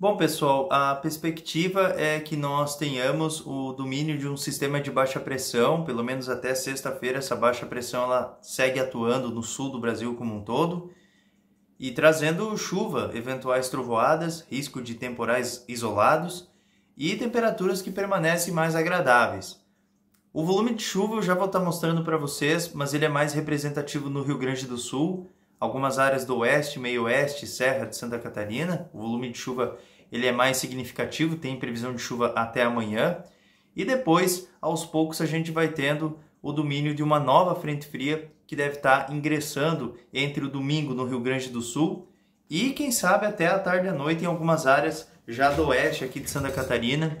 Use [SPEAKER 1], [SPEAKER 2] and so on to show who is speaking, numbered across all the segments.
[SPEAKER 1] Bom, pessoal, a perspectiva é que nós tenhamos o domínio de um sistema de baixa pressão, pelo menos até sexta-feira essa baixa pressão ela segue atuando no sul do Brasil como um todo e trazendo chuva, eventuais trovoadas, risco de temporais isolados e temperaturas que permanecem mais agradáveis. O volume de chuva eu já vou estar mostrando para vocês, mas ele é mais representativo no Rio Grande do Sul, Algumas áreas do oeste, meio-oeste, serra de Santa Catarina, o volume de chuva ele é mais significativo, tem previsão de chuva até amanhã. E depois, aos poucos, a gente vai tendo o domínio de uma nova frente fria que deve estar tá ingressando entre o domingo no Rio Grande do Sul e, quem sabe, até a tarde e à noite em algumas áreas já do oeste aqui de Santa Catarina,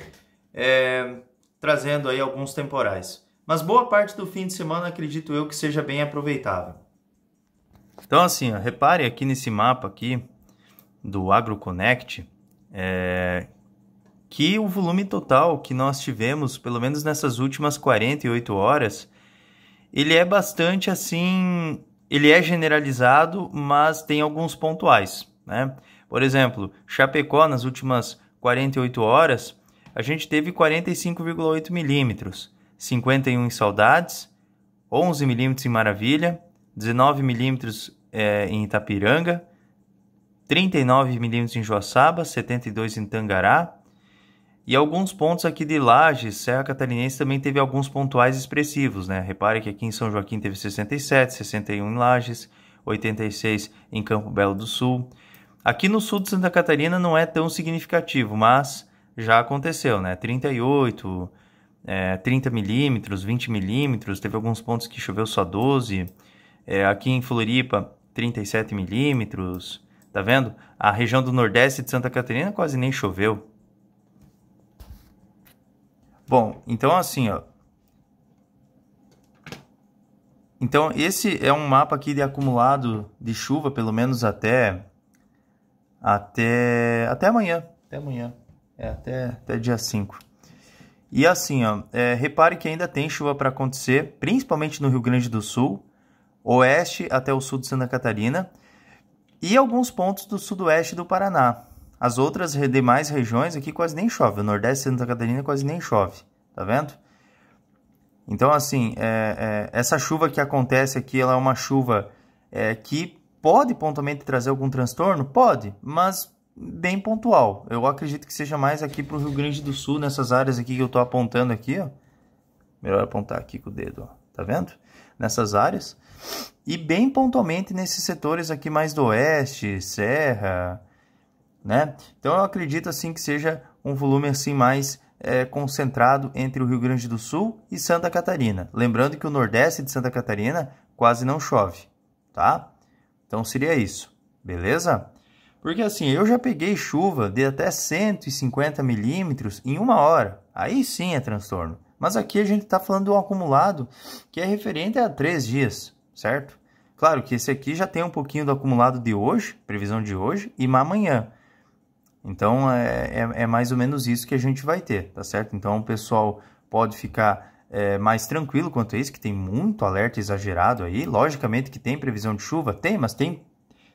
[SPEAKER 1] é, trazendo aí alguns temporais. Mas boa parte do fim de semana acredito eu que seja bem aproveitável. Então, assim, ó, repare aqui nesse mapa aqui do AgroConnect é, que o volume total que nós tivemos, pelo menos nessas últimas 48 horas, ele é bastante assim, ele é generalizado, mas tem alguns pontuais, né? Por exemplo, Chapecó nas últimas 48 horas, a gente teve 45,8 milímetros, 51 em Saudades, 11 milímetros em Maravilha, 19 milímetros é, em Itapiranga, 39 milímetros em Joaçaba, 72 em Tangará. E alguns pontos aqui de Lages, Serra Catarinense também teve alguns pontuais expressivos, né? Repare que aqui em São Joaquim teve 67, 61 em Lages, 86 em Campo Belo do Sul. Aqui no sul de Santa Catarina não é tão significativo, mas já aconteceu, né? 38, é, 30 milímetros, 20 milímetros, teve alguns pontos que choveu só 12. É, aqui em Floripa, 37 milímetros. Tá vendo? A região do Nordeste de Santa Catarina quase nem choveu. Bom, então assim, ó. Então esse é um mapa aqui de acumulado de chuva, pelo menos até até até amanhã, até amanhã. É, até até dia 5. E assim, ó, é, repare que ainda tem chuva para acontecer, principalmente no Rio Grande do Sul, oeste até o sul de Santa Catarina e alguns pontos do sudoeste do Paraná. As outras demais regiões aqui quase nem chove. O nordeste de Santa Catarina quase nem chove, tá vendo? Então, assim, é, é, essa chuva que acontece aqui, ela é uma chuva é, que pode pontualmente trazer algum transtorno? Pode, mas bem pontual. Eu acredito que seja mais aqui para o Rio Grande do Sul, nessas áreas aqui que eu estou apontando aqui, ó. Melhor apontar aqui com o dedo, ó tá vendo? Nessas áreas. E bem pontualmente nesses setores aqui mais do oeste, serra, né? Então eu acredito assim que seja um volume assim mais é, concentrado entre o Rio Grande do Sul e Santa Catarina. Lembrando que o nordeste de Santa Catarina quase não chove, tá? Então seria isso, beleza? Porque assim, eu já peguei chuva de até 150 milímetros em uma hora. Aí sim é transtorno. Mas aqui a gente está falando de um acumulado que é referente a três dias, certo? Claro que esse aqui já tem um pouquinho do acumulado de hoje, previsão de hoje, e amanhã. Então, é, é, é mais ou menos isso que a gente vai ter, tá certo? Então, o pessoal pode ficar é, mais tranquilo quanto a isso, que tem muito alerta exagerado aí. Logicamente que tem previsão de chuva, tem, mas tem,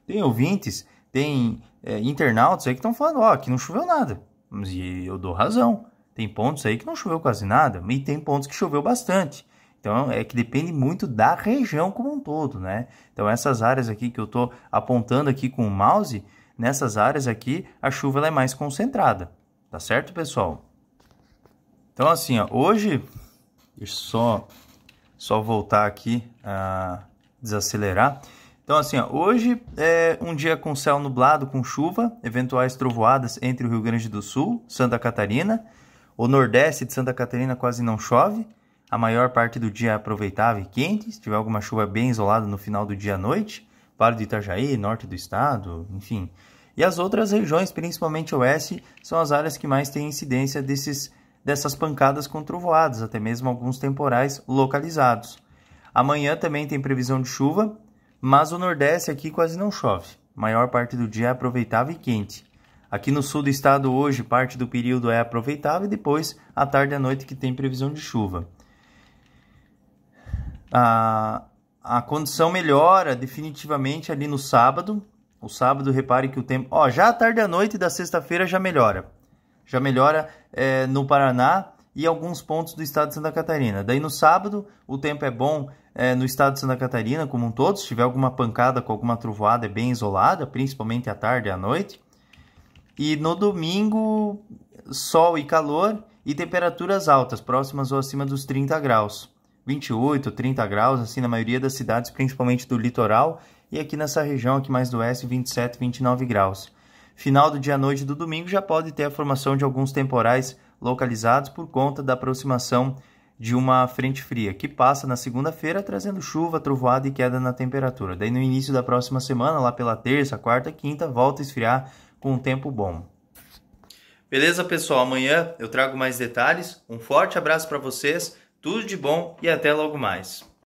[SPEAKER 1] tem ouvintes, tem é, internautas aí que estão falando, ó, oh, aqui não choveu nada. E eu dou razão. Tem pontos aí que não choveu quase nada e tem pontos que choveu bastante. Então é que depende muito da região como um todo, né? Então essas áreas aqui que eu estou apontando aqui com o mouse, nessas áreas aqui a chuva é mais concentrada, tá certo, pessoal? Então assim, ó, hoje, deixa eu só, só voltar aqui a desacelerar. Então assim, ó, hoje é um dia com céu nublado, com chuva, eventuais trovoadas entre o Rio Grande do Sul, Santa Catarina, o nordeste de Santa Catarina quase não chove. A maior parte do dia é aproveitável e quente. Se tiver alguma chuva bem isolada no final do dia à noite, Vale de Itajaí, norte do estado, enfim. E as outras regiões, principalmente oeste, são as áreas que mais têm incidência desses, dessas pancadas com trovoadas, até mesmo alguns temporais localizados. Amanhã também tem previsão de chuva, mas o nordeste aqui quase não chove. A maior parte do dia é aproveitável e quente. Aqui no sul do estado hoje, parte do período é aproveitável e depois, à tarde e à noite, que tem previsão de chuva. A, a condição melhora definitivamente ali no sábado. O sábado, repare que o tempo... Ó, já à tarde e à noite da sexta-feira já melhora. Já melhora é, no Paraná e alguns pontos do estado de Santa Catarina. Daí no sábado, o tempo é bom é, no estado de Santa Catarina como um todo. Se tiver alguma pancada com alguma trovoada, é bem isolada, principalmente à tarde e à noite. E no domingo, sol e calor e temperaturas altas, próximas ou acima dos 30 graus. 28, 30 graus, assim, na maioria das cidades, principalmente do litoral, e aqui nessa região aqui mais do oeste, 27, 29 graus. Final do dia à noite do domingo já pode ter a formação de alguns temporais localizados por conta da aproximação de uma frente fria, que passa na segunda-feira trazendo chuva, trovoada e queda na temperatura. Daí no início da próxima semana, lá pela terça, quarta, quinta, volta a esfriar com um tempo bom. Beleza, pessoal? Amanhã eu trago mais detalhes. Um forte abraço para vocês, tudo de bom e até logo mais.